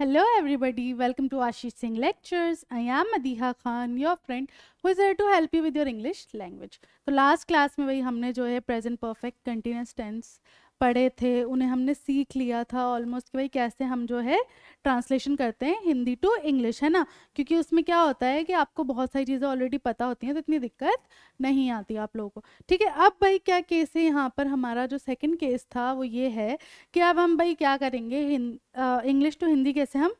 Hello everybody, welcome to Ashish Singh Lectures. I am Madiha Khan, your friend, who is here to help you with your English language. तो last class में वही हमने जो है present perfect continuous tense पढ़े थे उन्हें हमने सीख लिया था ऑलमोस्ट कि भाई कैसे हम जो है ट्रांसलेशन करते हैं हिंदी टू इंग्लिश है ना क्योंकि उसमें क्या होता है कि आपको बहुत सारी चीज़ें ऑलरेडी पता होती हैं तो इतनी दिक्कत नहीं आती आप लोगों को ठीक है अब भाई क्या केस है यहाँ पर हमारा जो सेकेंड केस था वो ये है कि अब हम भाई क्या करेंगे इंग्लिश टू हिंदी कैसे हम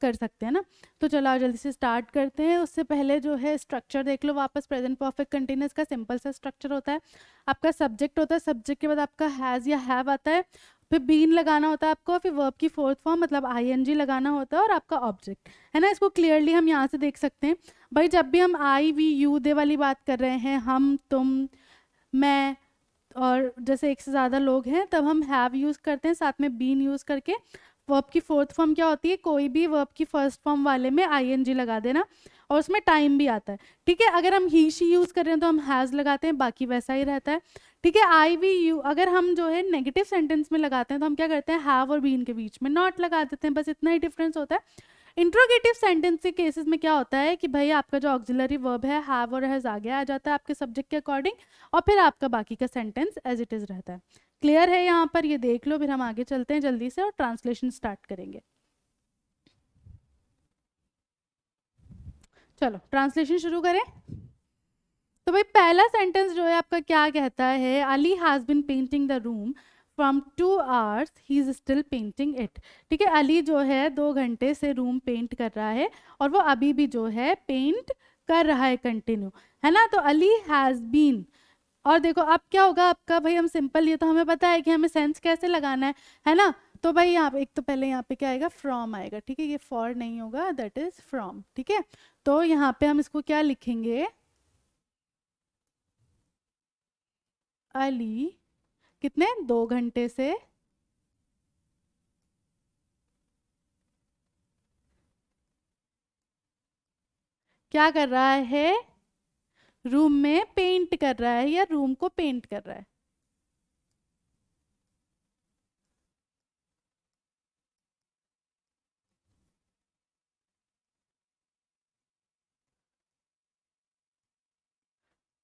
कर सकते हैं ना तो चलो आप जल्दी से स्टार्ट करते हैं उससे पहले जो है स्ट्रक्चर देख लो वापस प्रेजेंट परफेक्ट कंटिन्यूस का सिंपल सा स्ट्रक्चर होता है आपका सब्जेक्ट होता है सब्जेक्ट के बाद आपका हैज़ या हैव आता है फिर बीन लगाना होता है आपको फिर वर्ब की फोर्थ फॉर्म मतलब आईएनजी लगाना होता है और आपका ऑब्जेक्ट है ना इसको क्लियरली हम यहाँ से देख सकते हैं भाई जब भी हम आई वी यू दे वाली बात कर रहे हैं हम तुम मैं और जैसे एक से ज़्यादा लोग हैं तब हम हैव यूज़ करते हैं साथ में बीन यूज़ करके वर्ब की फोर्थ फॉर्म क्या होती है कोई भी वर्ब की फर्स्ट फॉर्म वाले में आईएनजी लगा देना और उसमें टाइम भी आता है ठीक है अगर हम ही शी यूज़ कर रहे हैं तो हम हैज़ लगाते हैं बाकी वैसा ही रहता है ठीक है आई वी यू अगर हम जो है नेगेटिव सेंटेंस में लगाते हैं तो हम क्या करते हैं हैव और बीन के बीच में नॉट लगा देते हैं बस इतना ही डिफरेंस होता है इंट्रोगेटिव सेंटेंस के केसेस में क्या होता है कि भाई आपका जो ऑक्जिलरी वर्ब है हैव और हैज़ आगे आ जाता है आपके सब्जेक्ट के अकॉर्डिंग और फिर आपका बाकी का सेंटेंस एज इट इज़ रहता है क्लियर है यहाँ पर ये देख लो फिर हम आगे चलते हैं जल्दी से और ट्रांसलेशन स्टार्ट करेंगे चलो ट्रांसलेशन शुरू करें तो भाई पहला सेंटेंस जो है आपका क्या कहता है Ali has been painting the room from two hours he is still painting it ठीक है अली जो है दो घंटे से रूम पेंट कर रहा है और वो अभी भी जो है पेंट कर रहा है कंटिन्यू है ना तो अली हैज़ बीन और देखो अब क्या होगा आपका भाई हम सिंपल ये तो हमें पता है कि हमें सेंस कैसे लगाना है है ना तो भाई यहाँ पे एक तो पहले यहाँ पे क्या आएगा फ्रॉम आएगा ठीक है ये फॉर नहीं होगा दैट इज फ्रॉम ठीक है तो यहाँ पे हम इसको क्या लिखेंगे अली कितने दो घंटे से क्या कर रहा है रूम में पेंट कर रहा है या रूम को पेंट कर रहा है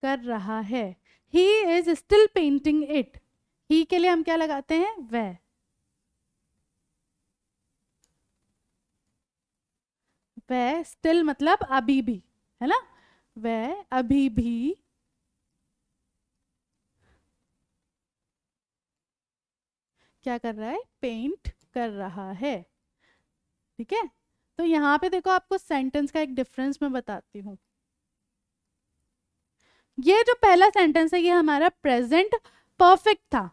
कर रहा है he is still painting it he के लिए हम क्या लगाते हैं वह वह स्टिल मतलब अभी भी है ना वह अभी भी क्या कर रहा है पेंट कर रहा है ठीक है तो यहां पे देखो आपको सेंटेंस का एक डिफरेंस मैं बताती हूं ये जो पहला सेंटेंस है ये हमारा प्रेजेंट परफेक्ट था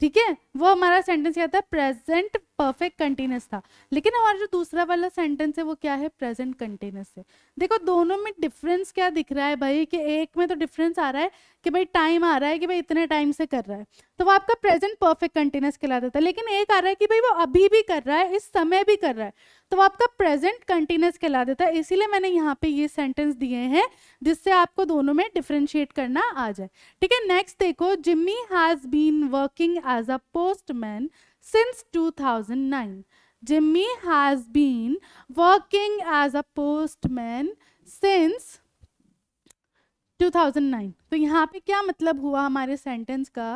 ठीक है वो हमारा सेंटेंस क्या था प्रेजेंट परफेक्ट कंटिन्यूस था लेकिन हमारा जो दूसरा वाला सेंटेंस है वो क्या है प्रेजेंट कंटिन्यूस है देखो दोनों में डिफरेंस क्या दिख रहा है भाई कि एक में तो डिफरेंस आ रहा है कि भाई टाइम आ रहा है कि भाई इतने टाइम से कर रहा है तो वो आपका प्रेजेंट परफेक्ट कंटिन्यूस देता है लेकिन एक आ रहा है कि भाई वो अभी भी कर रहा है इस समय भी कर रहा है तो वो आपका प्रेजेंट कंटिन्यूस कहला देता है इसीलिए मैंने यहाँ पे ये सेंटेंस दिए हैं जिससे आपको दोनों में डिफ्रेंशिएट करना आ जाए ठीक है नेक्स्ट देखो Jimmy has been working as a पो postman since 2009. Jimmy has been working as a postman since 2009. तो यहाँ पे क्या मतलब हुआ हमारे सेंटेंस का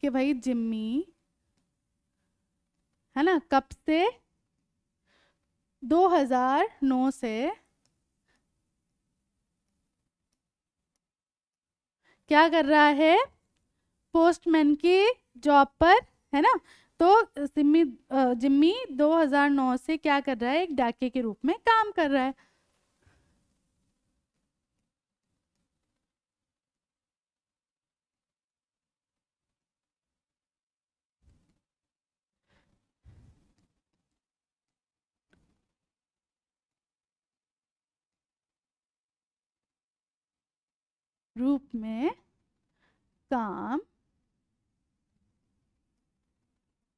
कि भाई जिम्मी है ना कब से 2009 से क्या कर रहा है पोस्टमैन की जॉब पर है ना तो सिम्मी जिम्मी 2009 से क्या कर रहा है एक डाके के रूप में काम कर रहा है रूप में काम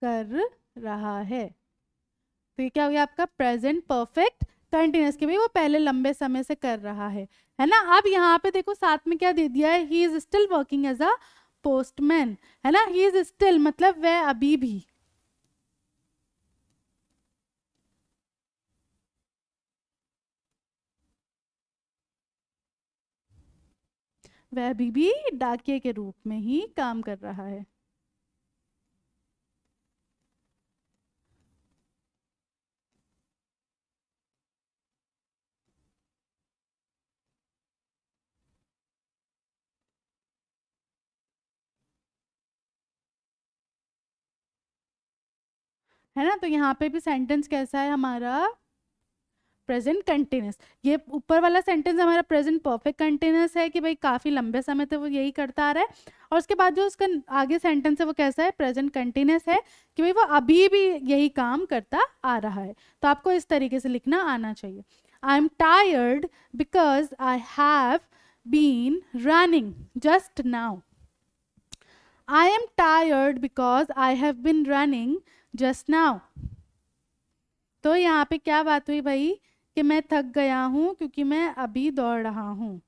कर रहा है तो ये क्या हो गया आपका प्रेजेंट परफेक्ट कंटिन्यूस के भाई वो पहले लंबे समय से कर रहा है है ना अब यहाँ पे देखो साथ में क्या दे दिया है he is still working as a postman है ना ही इज स्टिल मतलब वह अभी भी वह अभी भी डाकिया के रूप में ही काम कर रहा है है ना तो यहाँ पे भी सेंटेंस कैसा है हमारा प्रेजेंट कंटिन्यूस ये ऊपर वाला सेंटेंस हमारा प्रेजेंट परफेक्ट कंटिन्यूस है कि भाई काफ़ी लंबे समय तक वो यही करता आ रहा है और उसके बाद जो उसका आगे सेंटेंस है वो कैसा है प्रेजेंट कंटिन्यूस है कि भाई वो अभी भी यही काम करता आ रहा है तो आपको इस तरीके से लिखना आना चाहिए I am tired because I have been running just now I am tired because I have been running just now तो यहाँ पे क्या बात हुई भाई कि मैं थक गया हूँ क्योंकि मैं अभी दौड़ रहा हूँ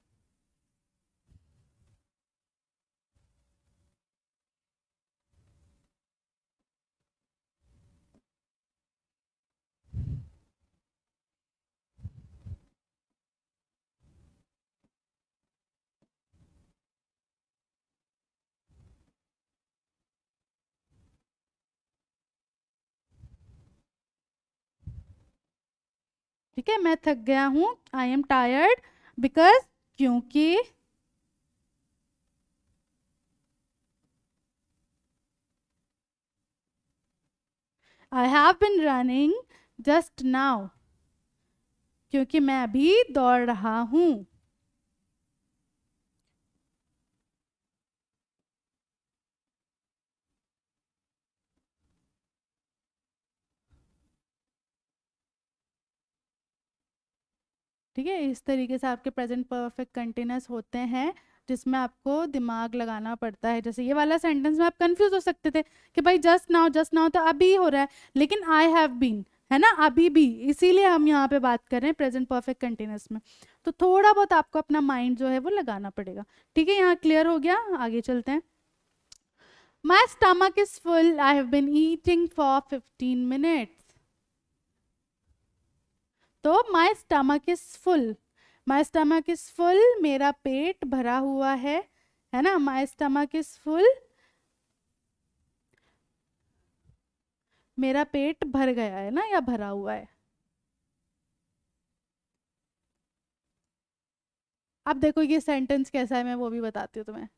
ठीक है मैं थक गया हूँ आई एम टायर्ड बिकॉज क्योंकि I have been running just now क्योंकि मैं अभी दौड़ रहा हूँ ठीक है इस तरीके से आपके प्रेजेंट परफेक्ट कंटिन्यूस होते हैं जिसमें आपको दिमाग लगाना पड़ता है जैसे ये वाला सेंटेंस में आप कंफ्यूज हो सकते थे कि भाई जस्ट नाउ जस्ट नाउ तो अभी हो रहा है लेकिन आई हैव बीन है ना अभी भी इसीलिए हम यहाँ पे बात कर रहे हैं प्रेजेंट परफेक्ट कंटिन्यूस में तो थोड़ा बहुत आपको अपना माइंड जो है वो लगाना पड़ेगा ठीक है यहाँ क्लियर हो गया आगे चलते हैं my stomach is full I have been eating for fifteen minutes तो my stomach is full my stomach is full मेरा पेट भरा हुआ है है ना माई स्टमक इज़ फुल मेरा पेट भर गया है ना या भरा हुआ है अब देखो ये सेंटेंस कैसा है मैं वो भी बताती हूँ तुम्हें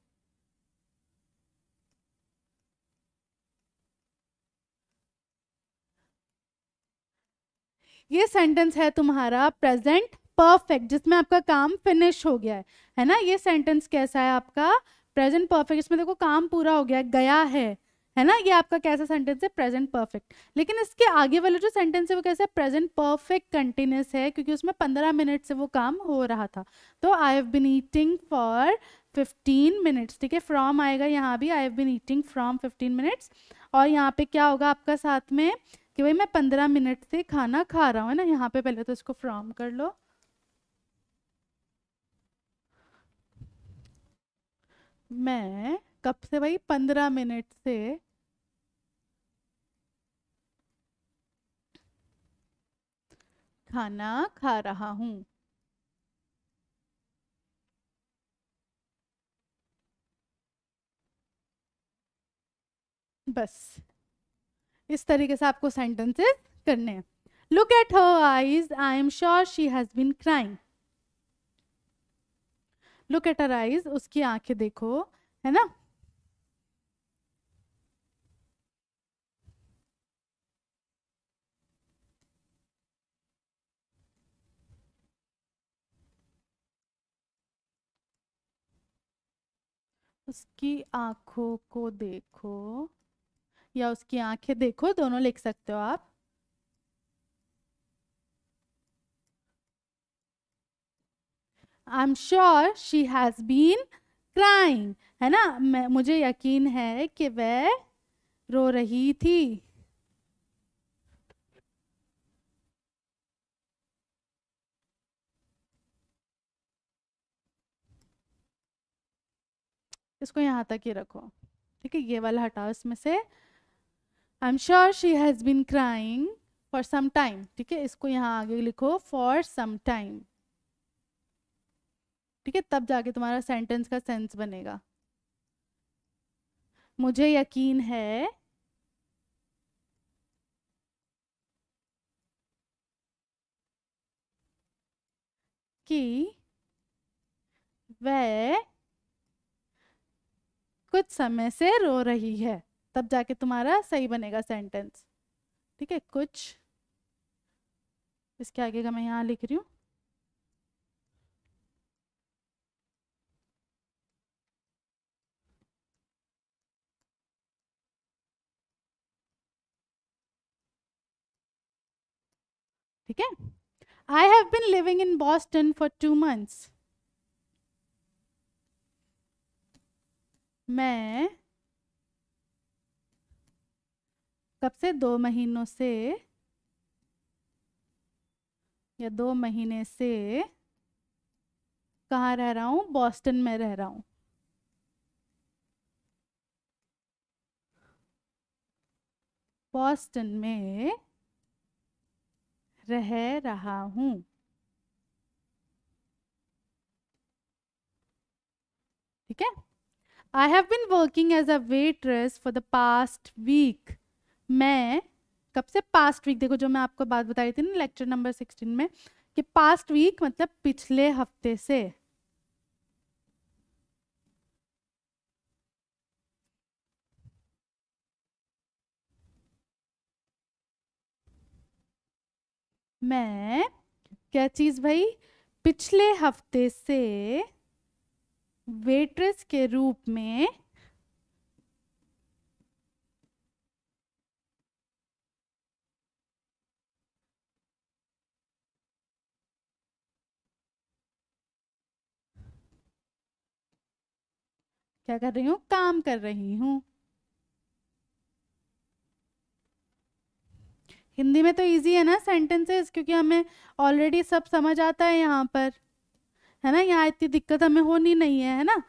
ये सेंटेंस है तुम्हारा प्रेजेंट परफेक्ट जिसमें आपका काम फिनिश हो गया है है ना ये सेंटेंस कैसा है आपका प्रेजेंट परफेक्ट इसमें देखो काम पूरा हो गया गया है है ना ये आपका कैसा सेंटेंस है प्रेजेंट परफेक्ट लेकिन इसके आगे वाले जो सेंटेंस है वो कैसा है प्रेजेंट परफेक्ट कंटिन्यूस है क्योंकि उसमें पंद्रह मिनट से वो काम हो रहा था तो I have been eating for fifteen minutes ठीक है फ्रॉम आएगा यहाँ भी I have been eating from fifteen minutes और यहाँ पे क्या होगा आपका साथ में कि भाई मैं पंद्रह मिनट से खाना खा रहा हूँ है ना यहाँ पे पहले तो इसको फ्राम कर लो मैं कब से भाई पंद्रह मिनट से खाना खा रहा हूँ बस इस तरीके से आपको सेंटेंसेस करने हैं look at her eyes I am sure she has been crying look at her eyes उसकी आंखें देखो है ना उसकी आंखों को देखो या उसकी आंखें देखो दोनों लिख सकते हो आप I am sure she has been crying है ना मैं मुझे यकीन है कि वह रो रही थी इसको यहां तक ही रखो ठीक है ये वाला हटाओ इसमें से I am sure she has been crying for some time ठीक है इसको यहाँ आगे लिखो फॉर सम टाइम ठीक है तब जाके तुम्हारा सेंटेंस का सेंस बनेगा मुझे यकीन है कि वह कुछ समय से रो रही है तब जाके तुम्हारा सही बनेगा सेंटेंस ठीक है कुछ इसके आगे का मैं यहाँ लिख रही हूँ ठीक है I have been living in Boston for two months मैं कब से दो महीनों से या दो महीने से कहाँ रह रहा हूँ बॉस्टन में रह रहा हूँ बॉस्टन में रह रहा हूँ ठीक है I have been working as a waitress for the past week मैं कब से पास्ट वीक देखो जो मैं आपको बात बता रही थी ना लेक्चर नंबर सिक्सटीन में कि पास्ट वीक मतलब पिछले हफ्ते से मैं क्या चीज भाई पिछले हफ्ते से वेट्रेस के रूप में क्या कर रही हूँ काम कर रही हूँ हिंदी में तो इजी है ना सेंटेंसेस क्योंकि हमें ऑलरेडी सब समझ आता है यहाँ पर है ना यहाँ इतनी दिक्कत हमें होनी नहीं है है ना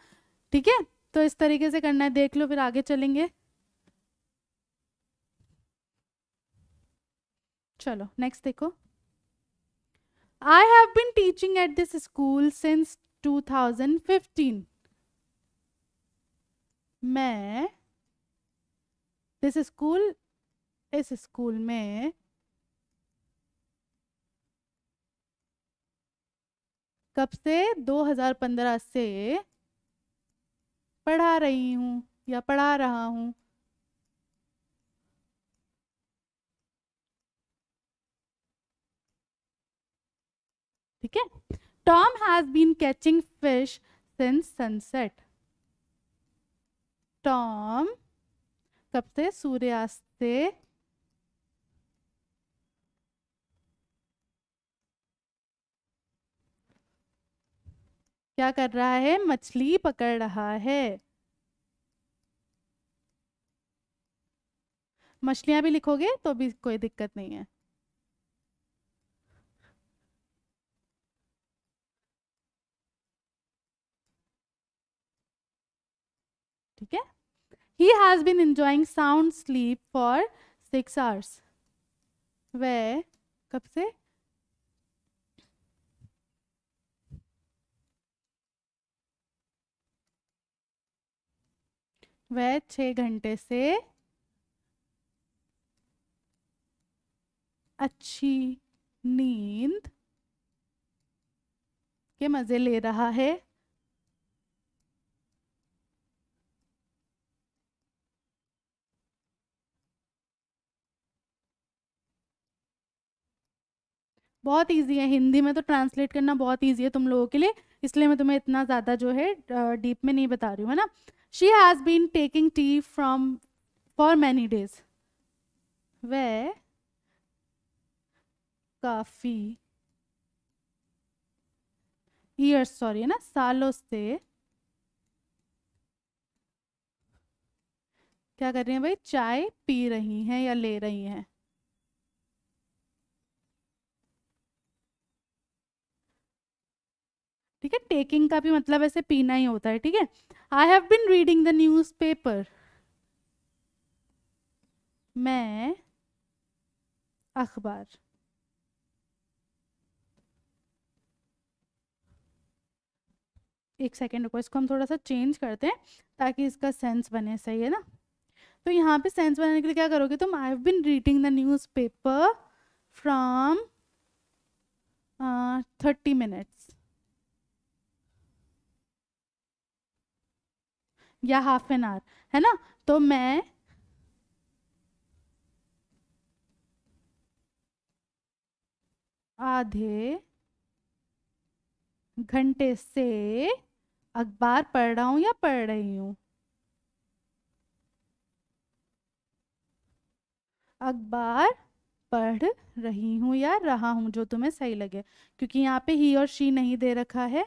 ठीक है तो इस तरीके से करना है देख लो फिर आगे चलेंगे चलो नेक्स्ट देखो I have been teaching at this school since 2015 मैं दिस स्कूल इस स्कूल में कब से 2015 से पढ़ा रही हूं या पढ़ा रहा हूं ठीक है Tom has been catching fish since sunset Tom कब थे सूर्यास्त से क्या कर रहा है मछली पकड़ रहा है मछलियां भी लिखोगे तो भी कोई दिक्कत नहीं है He has been enjoying sound sleep for 6 hours. वह kab se वह छः घंटे से अच्छी नींद के मज़े ले रहा है बहुत ईजी है हिंदी में तो ट्रांसलेट करना बहुत ईजी है तुम लोगों के लिए इसलिए मैं तुम्हें इतना ज़्यादा जो है डीप में नहीं बता रही हूँ है ना she has been taking tea from for many days वे काफ़ी ईयर्स सॉरी है ना सालों से क्या कर रही हैं भाई चाय पी रही हैं या ले रही हैं ठीक है टेकिंग का भी मतलब ऐसे पीना ही होता है ठीक है I have been reading the newspaper मैं अखबार एक सेकेंड रुको इसको हम थोड़ा सा चेंज करते हैं ताकि इसका सेंस बने सही है ना तो यहाँ पे सेंस बनाने के लिए क्या करोगे तुम I have been reading the newspaper from thirty minutes या हाफ एन आवर है ना तो मैं आधे घंटे से अखबार पढ़ रहा हूं या पढ़ रही हूं अखबार पढ़ रही हूं या रहा हूं जो तुम्हें सही लगे क्योंकि यहाँ पे ही और शी नहीं दे रखा है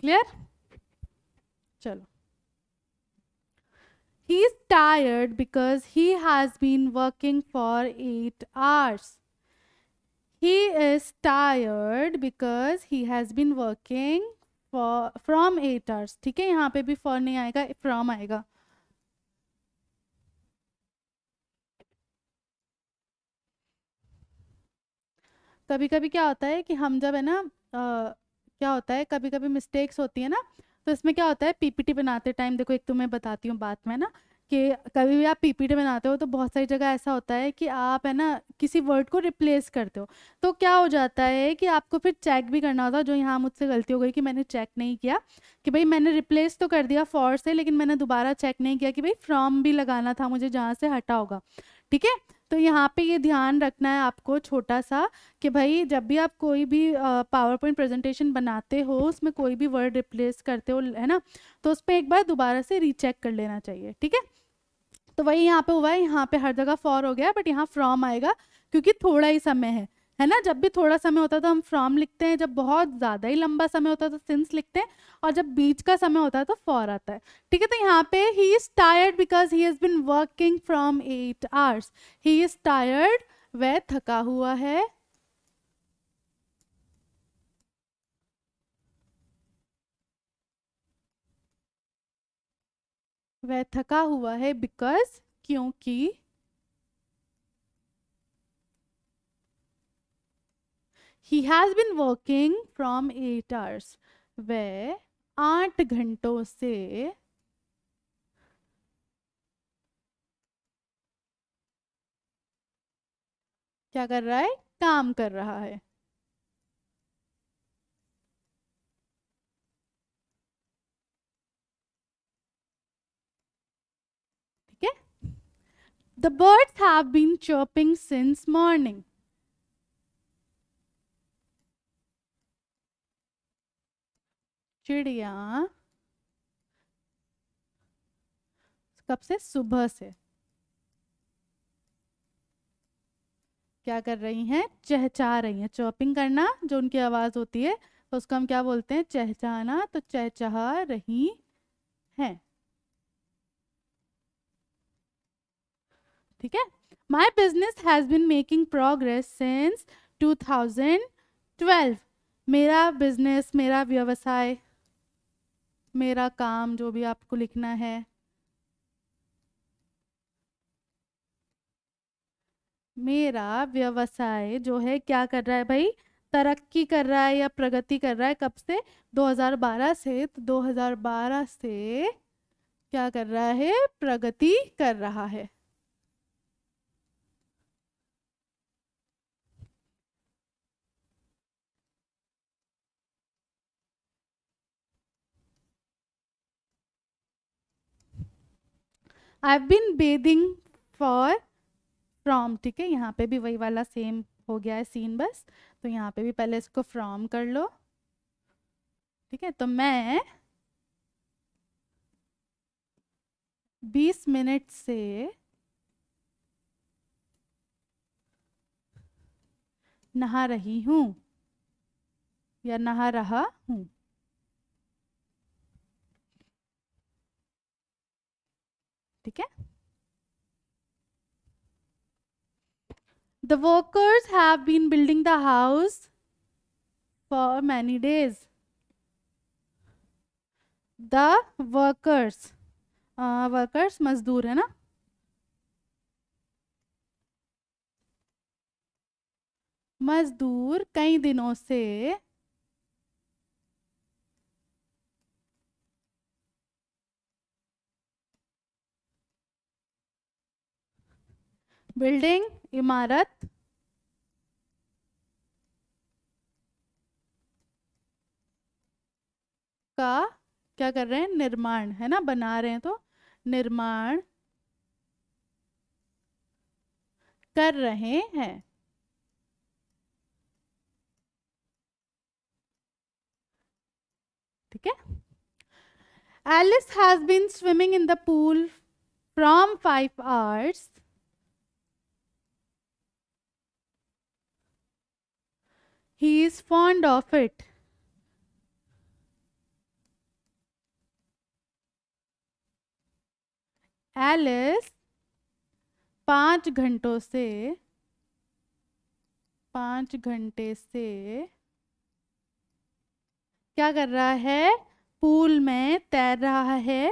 क्लियर चलो he is tired because he has been working for eight hours he is tired because he has been working for from 8 hours theek hai yahan pe bhi for nahi aayega from aayega kabhi kabhi kya hota hai ki hum jab hai na आ, क्या होता है कभी कभी mistakes होती है ना तो इसमें क्या होता है पीपीटी बनाते टाइम देखो एक तो मैं बताती हूँ बात में ना कि कभी भी आप पीपीटी बनाते हो तो बहुत सारी जगह ऐसा होता है कि आप है ना किसी वर्ड को रिप्लेस करते हो तो क्या हो जाता है कि आपको फिर चेक भी करना होता है जो यहाँ मुझसे गलती हो गई कि मैंने चेक नहीं किया कि भाई मैंने रिप्लेस तो कर दिया फॉर से लेकिन मैंने दोबारा चेक नहीं किया कि भाई फ्रॉम भी लगाना था मुझे जहाँ से हटा होगा ठीक है तो यहाँ पे ये ध्यान रखना है आपको छोटा सा कि भाई जब भी आप कोई भी पावर पॉइंट प्रेजेंटेशन बनाते हो उसमें कोई भी वर्ड रिप्लेस करते हो है ना तो उस पर एक बार दोबारा से रीचेक कर लेना चाहिए ठीक है तो वही यहाँ पे हुआ है यहाँ पे हर जगह फॉर हो गया बट यहाँ फ्रॉम आएगा क्योंकि थोड़ा ही समय है है ना जब भी थोड़ा समय होता था तो हम फ्रॉम लिखते हैं जब बहुत ज़्यादा ही लंबा समय होता है तो सिंस लिखते हैं और जब बीच का समय होता है तो फॉर आता है ठीक है तो यहाँ पे he is tired because he has been working from eight hours he is tired वह थका हुआ है वह थका हुआ है बिकॉज क्योंकि he has been working from 8 hours ve 8 ghanton se kya kar raha hai kaam kar raha hai The birds have been chirping since morning. चिड़िया कब से सुबह से क्या कर रही हैं चहचा रही हैं चॉपिंग करना जो उनकी आवाज होती है तो उसको हम क्या बोलते हैं चहचाना तो चहचहा रही हैं ठीक है my business has been making progress since 2012 मेरा बिजनेस मेरा व्यवसाय मेरा काम जो भी आपको लिखना है मेरा व्यवसाय जो है क्या कर रहा है भाई तरक्की कर रहा है या प्रगति कर रहा है कब से 2012 से तो 2012 से क्या कर रहा है प्रगति कर रहा है I been bathing for from ठीक है यहाँ पे भी वही वाला सेम हो गया है सीन बस तो यहाँ पे भी पहले इसको फ्रॉम कर लो ठीक है तो मैं बीस मिनट से नहा रही हूँ या नहा रहा हूँ ठीक है the workers have been building the house for many days the workers workers मजदूर है ना मजदूर कई दिनों से बिल्डिंग इमारत का क्या कर रहे हैं निर्माण है ना बना रहे हैं तो निर्माण कर रहे हैं ठीक है Alice has been swimming in the pool from five hours He is fond of it. Alice पाँच घंटों से पाँच घंटे से क्या कर रहा है पूल में तैर रहा है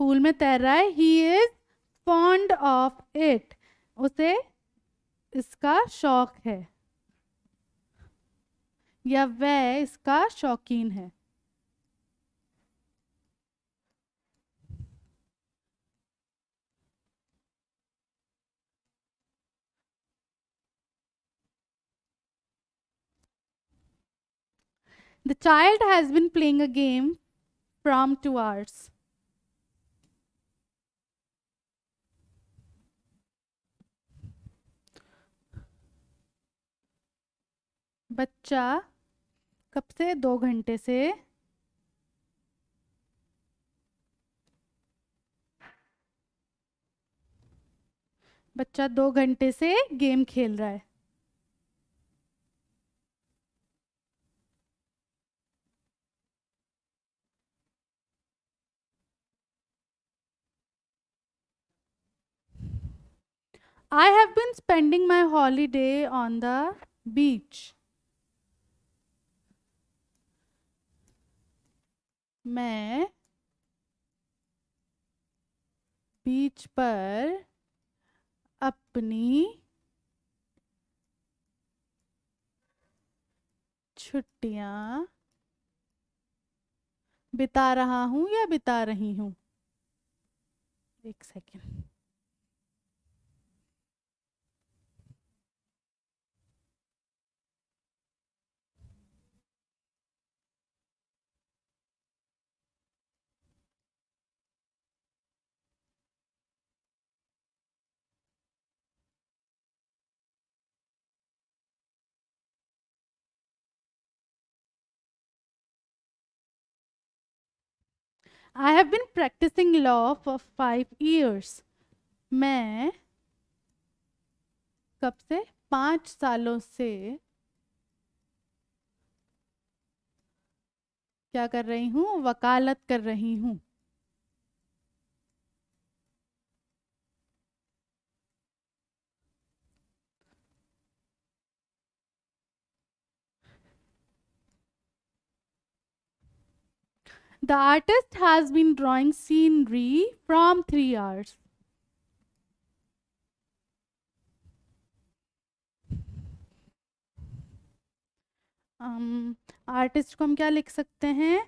पूल में तैर रहा है he is fond of it उसे इसका शौक है या वह इसका शौकीन है The child has been playing a game from 2 hours. बच्चा कब से दो घंटे से बच्चा दो घंटे से गेम खेल रहा है I have been spending my holiday on the beach. मैं बीच पर अपनी छुट्टियां बिता रहा हूं या बिता रही हूं एक second I have been practising law for five years मैं कब से पाँच सालों से क्या कर रही हूँ वकालत कर रही हूँ The artist has been drawing scenery from three hours. Artist um, को हम क्या लिख सकते हैं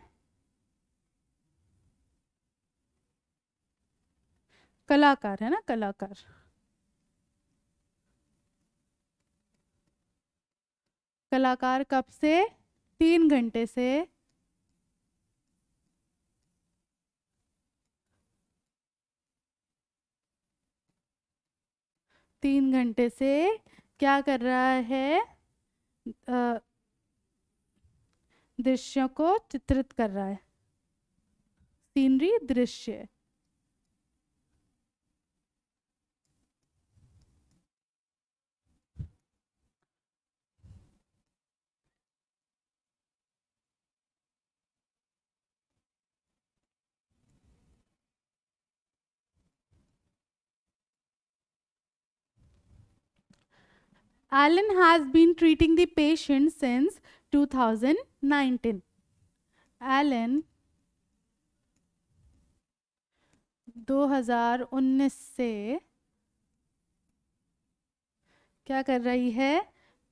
कलाकार है ना कलाकार कलाकार कब से तीन घंटे से तीन घंटे से क्या कर रहा है दृश्यों को चित्रित कर रहा है सीनरी दृश्य Alan has been treating the patient since 2019. Alan 2019 से क्या कर रही है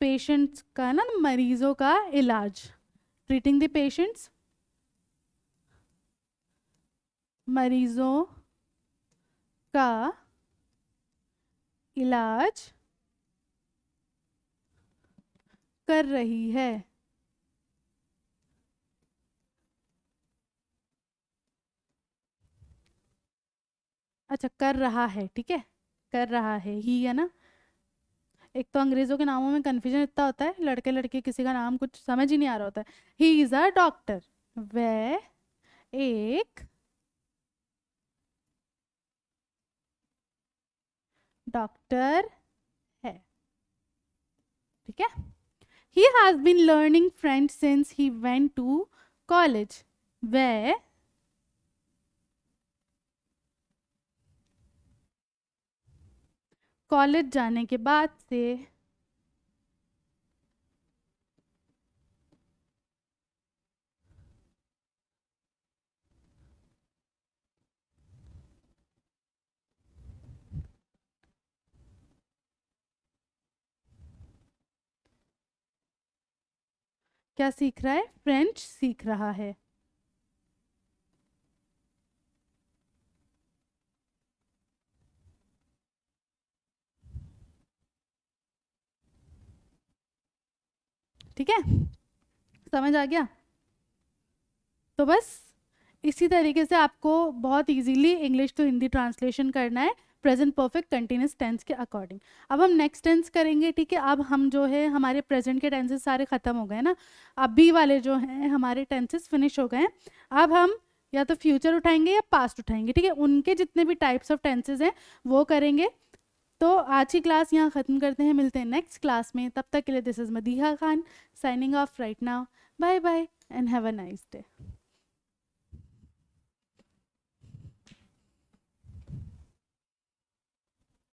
पेशेंट्स का ना मरीजों का इलाज ट्रीटिंग द पेशेंट्स मरीजों का इलाज कर रही है अच्छा कर रहा है ठीक है कर रहा है ही है ना एक तो अंग्रेज़ों के नामों में कन्फ्यूजन इतना होता है लड़के लड़के किसी का नाम कुछ समझ ही नहीं आ रहा होता है ही इज़ अ डॉक्टर वह एक डॉक्टर है ठीक है He has been learning French since he went to college. Where college जाने के बाद से क्या सीख रहा है फ्रेंच सीख रहा है ठीक है समझ आ गया तो बस इसी तरीके से आपको बहुत easily English to Hindi translation करना है प्रेजेंट परफेक्ट कंटिन्यूस टेंस के अकॉर्डिंग अब हम नेक्स्ट टेंस करेंगे ठीक है अब हम जो है हमारे प्रेजेंट के टेंसेस सारे ख़त्म हो गए ना अभी वाले जो हैं हमारे टेंसेस फिनिश हो गए हैं अब हम या तो फ्यूचर उठाएंगे या पास्ट उठाएंगे ठीक है उनके जितने भी टाइप्स ऑफ टेंसेज हैं वो करेंगे तो आज की क्लास यहाँ ख़त्म करते हैं मिलते हैं नेक्स्ट क्लास में तब तक के लिए this is Madiha Khan signing off right now bye bye and have a nice day